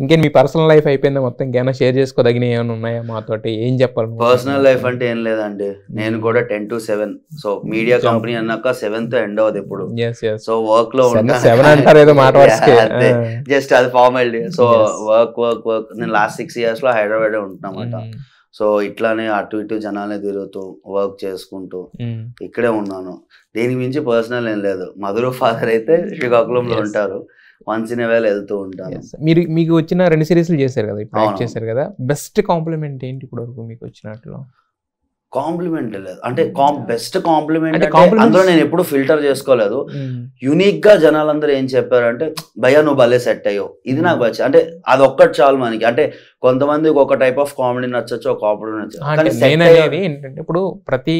ఇంకేం మీ personal life అయిపోయిందా మొత్తం ఇంకేమైనా షేర్ చేసుకోదగిన ఏమైనా ఉన్నాయా మాతో ఏం చెప్పాలి పర్సనల్ లైఫ్ అంటే ఏం లేదండి నేను కూడా ten to seven so media company అన్నాక సెవెన్ తో ఎండ్ అవుతుంది ఇప్పుడు సో వర్క్ లో సెవెన్ అంటారు మాట జస్ట్ అది formality so work work work నేను లాస్ట్ సిక్స్ ఇయర్స్ లో హైదరాబాద్ ఉంటున్నామాట hmm. సో ఇట్లానే అటు ఇటు జనాలే తిరుగుతూ వర్క్ చేసుకుంటూ hmm. ఇక్కడే ఉన్నాను దీనికి మించి పర్సనల్ ఏం లేదు మధుర ఫాదర్ అయితే శ్రీకాకుళంలో ఉంటారు వన్స్ ఇన్ వేళ వెళ్తూ ఉంటాను మీరు మీకు వచ్చిన రెండు సిరీస్లు చేశారు కదా ఇప్పుడు చేశారు కదా బెస్ట్ కాంప్లిమెంట్ ఏంటి ఇప్పుడు వరకు మీకు వచ్చినట్లు కాంప్లిమెంట్ లేదు అంటే బెస్ట్ hmm. కాంప్లిమెంట్ అందులో నేను ఎప్పుడు ఫిల్టర్ చేసుకోలేదు యునిక్ hmm. గా జనాలందరూ ఏం చెప్పారంటే భయ నువ్వు భలే సెట్ అయ్యో ఇది నాకు hmm. వచ్చి అంటే అది ఒక్కటి చాలు మనకి అంటే కొంతమందికి ఒక టైప్ ఆఫ్ కామెడీ నచ్చచ్చు ఒక కామెడీ నచ్చచ్చు ఏంటంటే ఇప్పుడు ప్రతి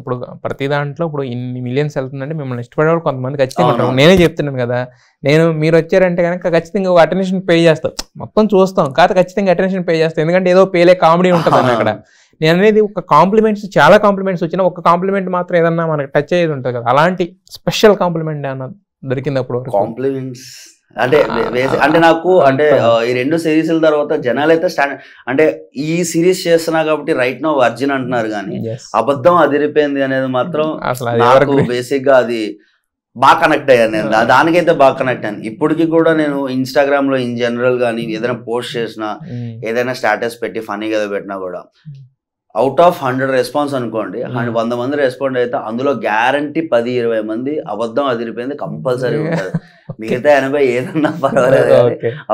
ఇప్పుడు ప్రతి దాంట్లో ఇప్పుడు ఇన్ని మిలియన్స్ వెళ్తుందంటే మిమ్మల్ని ఇష్టపడేవాళ్ళు కొంతమంది ఖచ్చితంగా నేనే చెప్తున్నాను కదా నేను మీరు వచ్చారంటే కనుక ఖచ్చితంగా అటెన్షన్ పే చేస్తాం మొత్తం చూస్తాం కాదు ఖచ్చితంగా అటెన్షన్ పే చేస్తాం ఎందుకంటే ఏదో పేలే కామెడీ ఉంటుంది అక్కడ నేను అనేది ఒక కాంప్లిమెంట్స్ చాలా కాంప్లిమెంట్స్ వచ్చినా ఒక కాంప్లిమెంట్ మాత్రం ఏదన్నా మనకు టచ్ అయ్యేది ఉంటుంది కదా అలాంటి స్పెషల్ కాంప్లిమెంట్ అన్న దొరికింది అప్పుడు కాంప్లిమెంట్స్ అంటే అంటే నాకు అంటే ఈ రెండు సిరీస్ల తర్వాత జనాలు అయితే స్టాండర్డ్ అంటే ఈ సిరీస్ చేస్తున్నా కాబట్టి రైట్ నో అర్జున్ అంటున్నారు కానీ అబద్ధం అదిరిపోయింది అనేది మాత్రం నాకు బేసిక్ గా అది బాగా కనెక్ట్ అయ్యాను నేను దానికైతే బాగా కనెక్ట్ అయ్యాను ఇప్పటికి కూడా నేను ఇన్స్టాగ్రామ్ లో ఇన్ జనరల్ కానీ ఏదైనా పోస్ట్ చేసినా ఏదైనా స్టాటస్ పెట్టి కదా పెట్టినా కూడా అవుట్ ఆఫ్ హండ్రెడ్ రెస్పాన్స్ అనుకోండి hmm. వంద మంది రెస్పాండ్ అయితే అందులో గ్యారంటీ పది ఇరవై మంది అబద్ధం అదిరిపోయింది కంపల్సరీ ఉంటుంది మిగతా ఎనభై ఏదన్నా పర్వాలేదు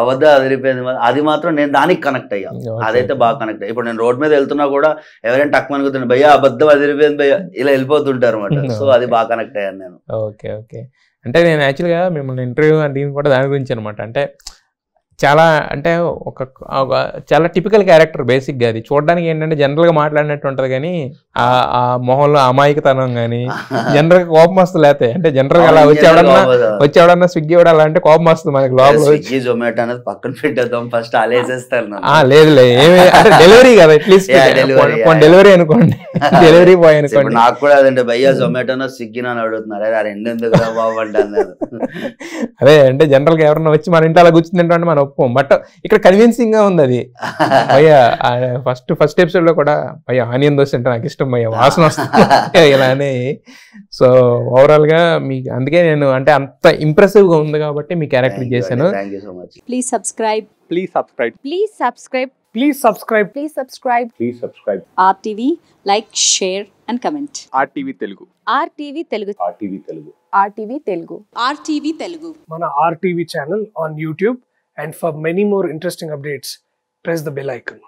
అబద్ధం అదిరిపోయింది అది మాత్రం నేను దానికి కనెక్ట్ అయ్యా అదైతే బాగా కనెక్ట్ ఇప్పుడు నేను రోడ్ మీద వెళ్తున్నా కూడా ఎవరైనా టక్కు అనుకుతున్నాను భయ్యా అబద్ధం అదిరిపోయింది భయ్య ఇలా వెళ్ళిపోతుంటారు అనమాట సో అది బాగా కనెక్ట్ అయ్యాను నేను ఓకే ఓకే అంటే నేను యాక్చువల్గా మిమ్మల్ని ఇంటర్వ్యూ దీని కూడా దాని గురించి అనమాట అంటే చాలా అంటే ఒక చాలా టిపికల్ క్యారెక్టర్ బేసిక్గా అది చూడడానికి ఏంటంటే జనరల్గా మాట్లాడినట్టు ఉంటుంది కానీ ఆ మొహంలో అమాయకతనం కానీ జనరల్గా కోపం వస్తుంది లేతే అంటే జనరల్గా అలా వచ్చేవాడన్నా వచ్చేవాడన్నా స్విగ్గీ కూడా అలా అంటే కోపం వస్తుంది మనకి లోపల జొమాటో అనేది పక్కన పెట్టేద్దాం ఫస్ట్ అలేసేస్తాను లేదు లేదు ఏమి డెలివరీ కదా అట్లీస్ట్ డెలివరీ అనుకోండి డెలివరీ బాయ్ అనుకోండి నాకు కూడా అదంటే భయ్యా జొమాటోనో స్విగ్గీ అని అడుగుతున్నారు అరే రెండు ఎందుకు బాబు అంటే అదే అంటే జనరల్గా ఎవరన్నా వచ్చి మన ఇంట్లో అలా అంటే మనం గొప్ప బట్ ఇక్కడ కన్విన్సింగ్ గా ఉంది అది అయ్యా ఫస్ట్ ఫస్ట్ ఎపిసోడ్ లో కూడా భయ్యా ఆనియన్ దోశ అంటే నాకు ఇష్టం భయ్యా వాసన వస్తుంది ఇలా సో ఓవరాల్ గా మీకు అందుకే నేను అంటే అంత ఇంప్రెసివ్ గా ఉంది కాబట్టి మీ క్యారెక్టర్ చేశాను please subscribe please subscribe please subscribe please subscribe please subscribe please subscribe RTV like share and comment RTV Telugu RTV Telugu RTV Telugu RTV Telugu RTV Telugu మన RTV channel on YouTube And for many more interesting updates, press the bell icon.